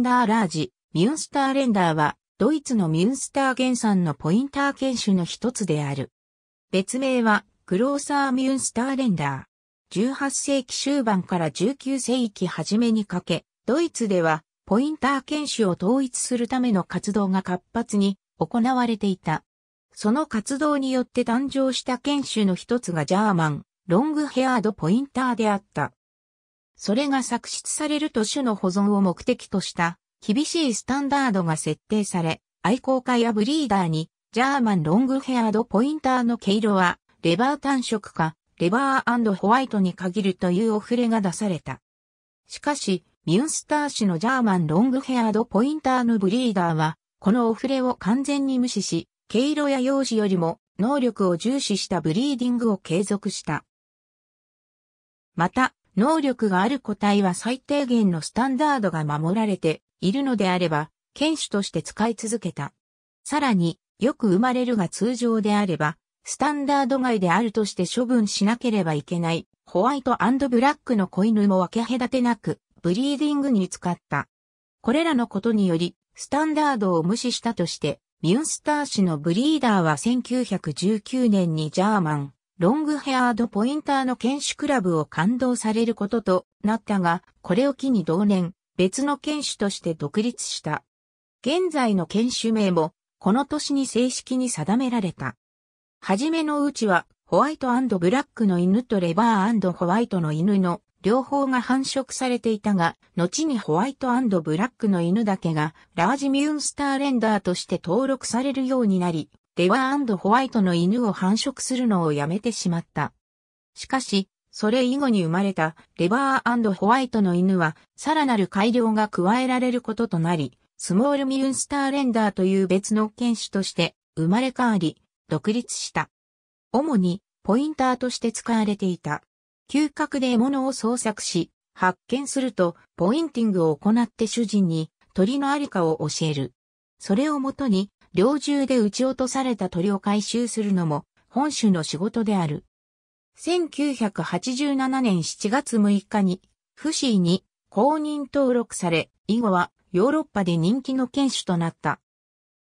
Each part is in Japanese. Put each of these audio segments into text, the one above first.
ンダーラージ、ミュンスターレンダーは、ドイツのミュンスター原産のポインター犬種の一つである。別名は、クローサーミュンスターレンダー。18世紀終盤から19世紀初めにかけ、ドイツでは、ポインター犬種を統一するための活動が活発に行われていた。その活動によって誕生した犬種の一つがジャーマン、ロングヘアードポインターであった。それが作出されると種の保存を目的とした厳しいスタンダードが設定され、愛好家やブリーダーにジャーマンロングヘアードポインターの毛色はレバー単色かレバーホワイトに限るというお触れが出された。しかし、ミュンスター氏のジャーマンロングヘアードポインターのブリーダーは、このお触れを完全に無視し、毛色や容姿よりも能力を重視したブリーディングを継続した。また、能力がある個体は最低限のスタンダードが守られているのであれば、犬種として使い続けた。さらに、よく生まれるが通常であれば、スタンダード外であるとして処分しなければいけない、ホワイトブラックの子犬も分け隔てなく、ブリーディングに使った。これらのことにより、スタンダードを無視したとして、ミュンスター市のブリーダーは1919年にジャーマン、ロングヘアードポインターの犬種クラブを感動されることとなったが、これを機に同年、別の犬種として独立した。現在の犬種名も、この年に正式に定められた。はじめのうちは、ホワイトブラックの犬とレバーホワイトの犬の両方が繁殖されていたが、後にホワイトブラックの犬だけが、ラージミュンスターレンダーとして登録されるようになり、レワーホワイトの犬を繁殖するのをやめてしまった。しかし、それ以後に生まれたレバーホワイトの犬は、さらなる改良が加えられることとなり、スモールミュンスターレンダーという別の犬種として生まれ変わり、独立した。主にポインターとして使われていた。嗅覚で獲物を捜索し、発見するとポインティングを行って主人に鳥のありかを教える。それをもとに猟銃で撃ち落とされた鳥を回収するのも本種の仕事である。1987年7月6日に、フシーに公認登録され、以後はヨーロッパで人気の犬種となった。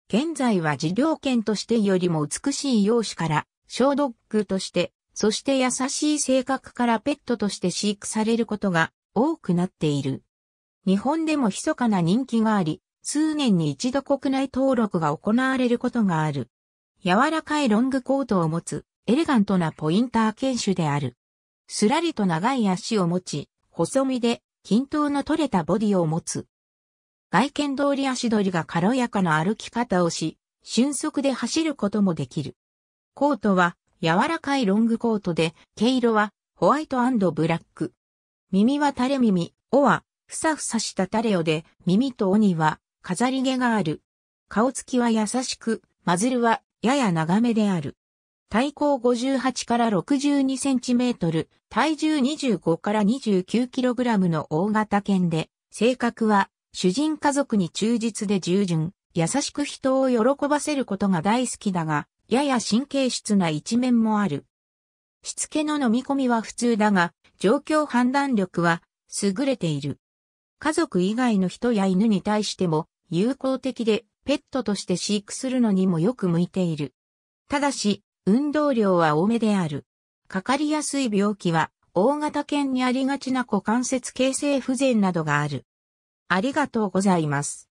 現在は事業犬としてよりも美しい容姿から、小ドッグとして、そして優しい性格からペットとして飼育されることが多くなっている。日本でも密かな人気があり、数年に一度国内登録が行われることがある。柔らかいロングコートを持つ、エレガントなポインター犬種である。すらりと長い足を持ち、細身で均等の取れたボディを持つ。外見通り足取りが軽やかな歩き方をし、瞬足で走ることもできる。コートは柔らかいロングコートで、毛色はホワイトブラック。耳は垂れ耳、尾はふさふさした垂れ尾で、耳と尾には飾り毛がある。顔つきは優しく、マズルはやや長めである。体高58から62センチメートル、体重25から29キログラムの大型犬で、性格は主人家族に忠実で従順、優しく人を喜ばせることが大好きだが、やや神経質な一面もある。しつけの飲み込みは普通だが、状況判断力は優れている。家族以外の人や犬に対しても友好的でペットとして飼育するのにもよく向いている。ただし、運動量は多めである。かかりやすい病気は、大型犬にありがちな股関節形成不全などがある。ありがとうございます。